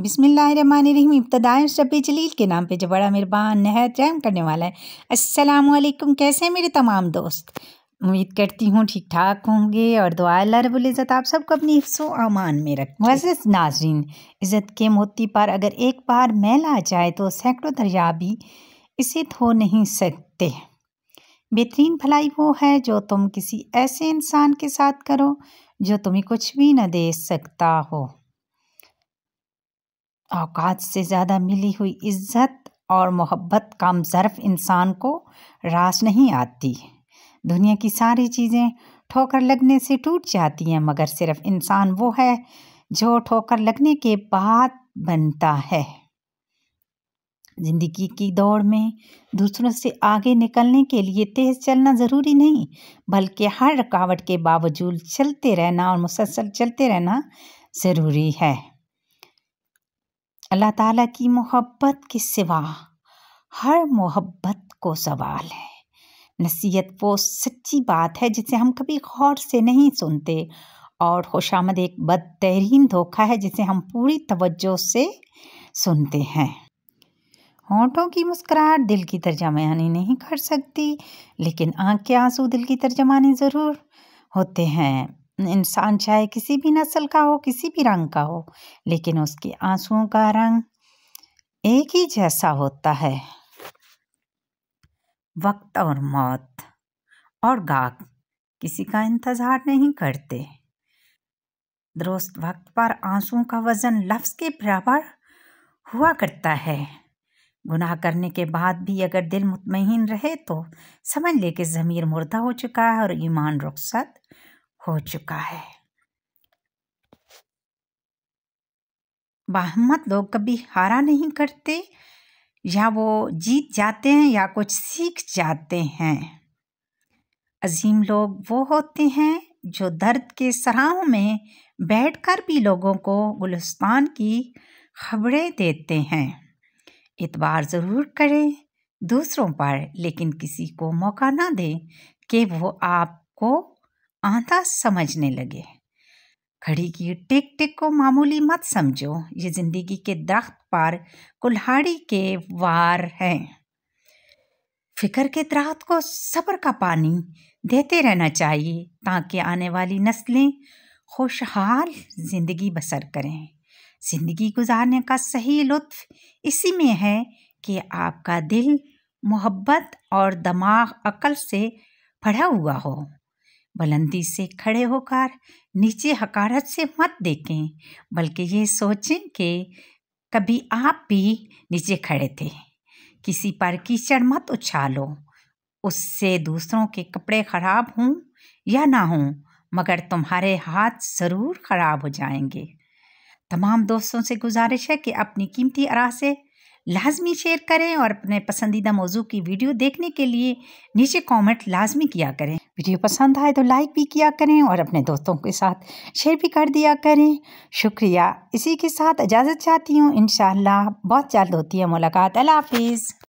बिसमीम इब्तदाय शबी जलील के नाम पे जो बड़ा मेहरबान नहायत रहम करने वाला है वालेकुम कैसे हैं मेरे तमाम दोस्त उम्मीद करती हूँ ठीक ठाक होंगे और दुआ अल्लाह इज़्ज़त आप सबको अपनी हिफ्सो अमान में रख मजरत नाजरीन इज़्ज़त के मोती पर अगर एक बार मैल आ जाए तो सैकड़ों दरिया भी इसे धो नहीं सकते बेहतरीन भलाई वो है जो तुम किसी ऐसे इंसान के साथ करो जो तुम्हें कुछ भी न दे सकता हो औकात से ज़्यादा मिली हुई इज्जत और मोहब्बत का ज़र्फ इंसान को रास नहीं आती दुनिया की सारी चीज़ें ठोकर लगने से टूट जाती हैं मगर सिर्फ इंसान वो है जो ठोकर लगने के बाद बनता है ज़िंदगी की दौड़ में दूसरों से आगे निकलने के लिए तेज़ चलना ज़रूरी नहीं बल्कि हर रुकावट के बावजूद चलते रहना और मुसलसल चलते रहना ज़रूरी है अल्लाह ताला की मोहब्बत के सिवा हर मोहब्बत को सवाल है नसीहत वो सच्ची बात है जिसे हम कभी गौर से नहीं सुनते और खुशामद एक बदतरीन धोखा है जिसे हम पूरी तवज्जो से सुनते हैं होंठों की मुस्कुराहट दिल की तर्जमानी नहीं कर सकती लेकिन आँख के आंसू दिल की तर्जमानी ज़रूर होते हैं इंसान चाहे किसी भी नस्ल का हो किसी भी रंग का हो लेकिन उसके आंसुओं का रंग एक ही जैसा होता है वक्त और मौत और गाग किसी का इंतज़ार नहीं करते दुरुस्त वक्त पर आंसुओं का वज़न लफ्ज़ के बराबर हुआ करता है गुनाह करने के बाद भी अगर दिल मुतमिन रहे तो समझ ले कि ज़मीर मुर्दा हो चुका है और ईमान रुखसत हो चुका है बहमत लोग कभी हारा नहीं करते या वो जीत जाते हैं या कुछ सीख जाते हैं अजीम लोग वो होते हैं जो दर्द के सराहों में बैठकर भी लोगों को गुलस्तान की खबरें देते हैं इतबार ज़रूर करें दूसरों पर लेकिन किसी को मौका ना दें कि वो आपको आंधा समझने लगे घड़ी की टिक टिक को मामूली मत समझो ये जिंदगी के दरख्त पार कुल्हाड़ी के वार हैं फिक्र के दरख्त को सब्र का पानी देते रहना चाहिए ताकि आने वाली नस्लें खुशहाल ज़िंदगी बसर करें ज़िंदगी गुजारने का सही लुत्फ इसी में है कि आपका दिल मोहब्बत और दिमाग अकल से भरा हुआ हो बुलंदी से खड़े होकर नीचे हकारत से मत देखें बल्कि ये सोचें कि कभी आप भी नीचे खड़े थे किसी पर कीचड़ मत उछालो उससे दूसरों के कपड़े खराब हों या ना हों मगर तुम्हारे हाथ ज़रूर ख़राब हो जाएंगे तमाम दोस्तों से गुजारिश है कि अपनी कीमती अरा से लाजमी शेयर करें और अपने पसंदीदा मौजू की वीडियो देखने के लिए नीचे कमेंट लाजमी किया करें वीडियो पसंद आए तो लाइक भी किया करें और अपने दोस्तों के साथ शेयर भी कर दिया करें शुक्रिया इसी के साथ इजाज़त चाहती हूँ इन बहुत जल्द होती है मुलाकात अल्लाह हाफिज़